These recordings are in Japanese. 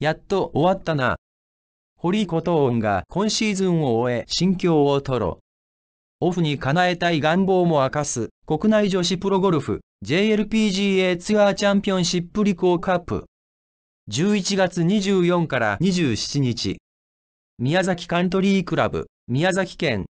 やっと終わったな。堀琴音が今シーズンを終え心境を吐露。オフに叶えたい願望も明かす国内女子プロゴルフ JLPGA ツアーチャンピオンシップリコーカップ。11月24から27日。宮崎カントリークラブ、宮崎県。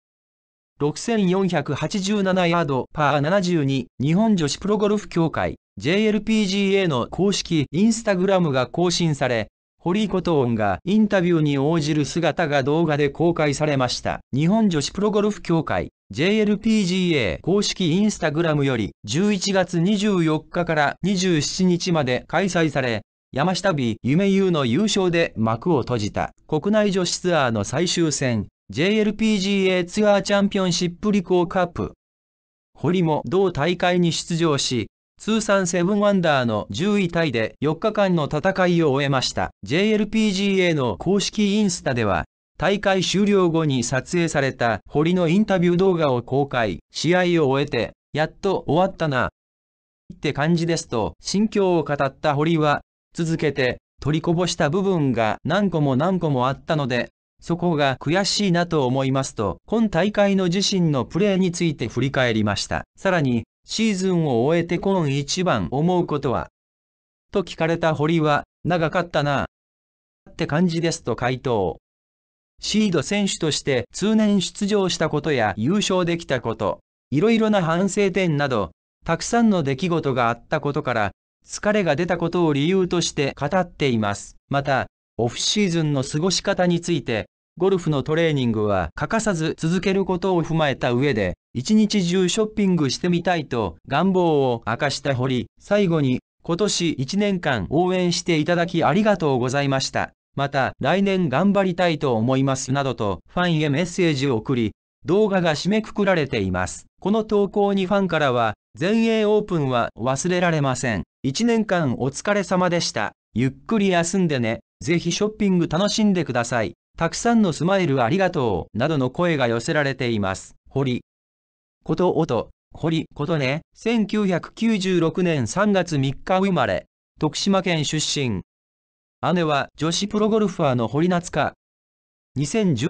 6487ヤードパー72日本女子プロゴルフ協会 JLPGA の公式インスタグラムが更新され、堀琴音がインタビューに応じる姿が動画で公開されました。日本女子プロゴルフ協会 JLPGA 公式インスタグラムより11月24日から27日まで開催され、山下美夢優の優勝で幕を閉じた国内女子ツアーの最終戦 JLPGA ツアーチャンピオンシップリコーカップ。堀も同大会に出場し、通算7アンダーの10位タイで4日間の戦いを終えました。JLPGA の公式インスタでは、大会終了後に撮影された堀のインタビュー動画を公開、試合を終えて、やっと終わったな。って感じですと、心境を語った堀は、続けて、取りこぼした部分が何個も何個もあったので、そこが悔しいなと思いますと、今大会の自身のプレーについて振り返りました。さらに、シーズンを終えて今一番思うことはと聞かれた堀は、長かったな。って感じですと回答。シード選手として通年出場したことや優勝できたこと、いろいろな反省点など、たくさんの出来事があったことから、疲れが出たことを理由として語っています。また、オフシーズンの過ごし方について、ゴルフのトレーニングは欠かさず続けることを踏まえた上で、一日中ショッピングしてみたいと願望を明かした堀、最後に、今年1年間応援していただきありがとうございました。また来年頑張りたいと思いますなどとファンへメッセージを送り、動画が締めくくられています。この投稿にファンからは、全英オープンは忘れられません。1年間お疲れ様でした。ゆっくり休んでね。ぜひショッピング楽しんでください。たくさんのスマイルありがとうなどの声が寄せられています。堀。こと音、堀ことね、1996年3月3日生まれ、徳島県出身。姉は女子プロゴルファーの堀夏香。2010